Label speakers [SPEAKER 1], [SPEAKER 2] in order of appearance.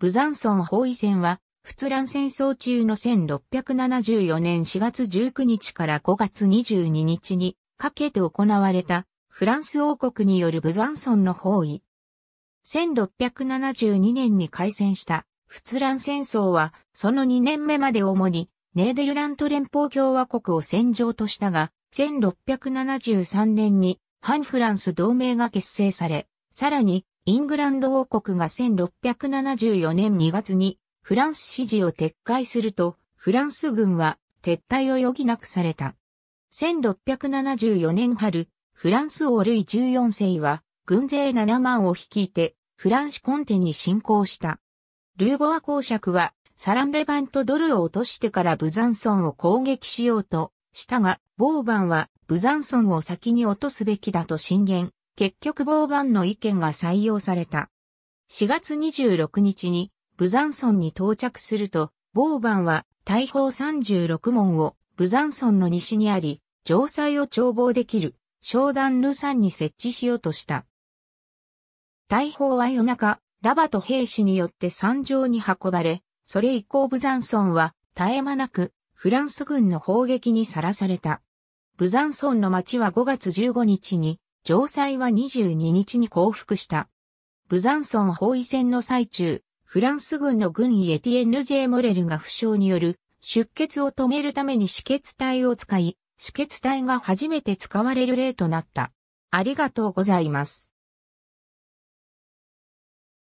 [SPEAKER 1] ブザンソン包囲戦は、仏乱戦争中の1674年4月19日から5月22日にかけて行われたフランス王国によるブザンソンの包囲。1672年に開戦した仏乱戦争はその2年目まで主にネーデルラント連邦共和国を戦場としたが、1673年に反フランス同盟が結成され、さらにイングランド王国が1674年2月にフランス支持を撤回すると、フランス軍は撤退を余儀なくされた。1674年春、フランス王ルイ14世は、軍勢7万を率いて、フランシコンテに侵攻した。ルーボア公爵は、サランレバンとドルを落としてからブザンソンを攻撃しようとしたが、ボーバンはブザンソンを先に落とすべきだと進言。結局ボーバンの意見が採用された。4月26日にブザンソンに到着すると、ボーバンは大砲36門をブザンソンの西にあり、城塞を眺望できる商談ルサンに設置しようとした。大砲は夜中、ラバと兵士によって山上に運ばれ、それ以降ブザンソンは絶え間なくフランス軍の砲撃にさらされた。ブザンソンの町は5月15日に城塞は22日に降伏した。ブザンソン包囲戦の最中、フランス軍の軍医エティエンヌ・ジェ・モレルが負傷による出血を止めるために止血帯を使い、止血帯が初めて使われる例となった。ありがとうございます。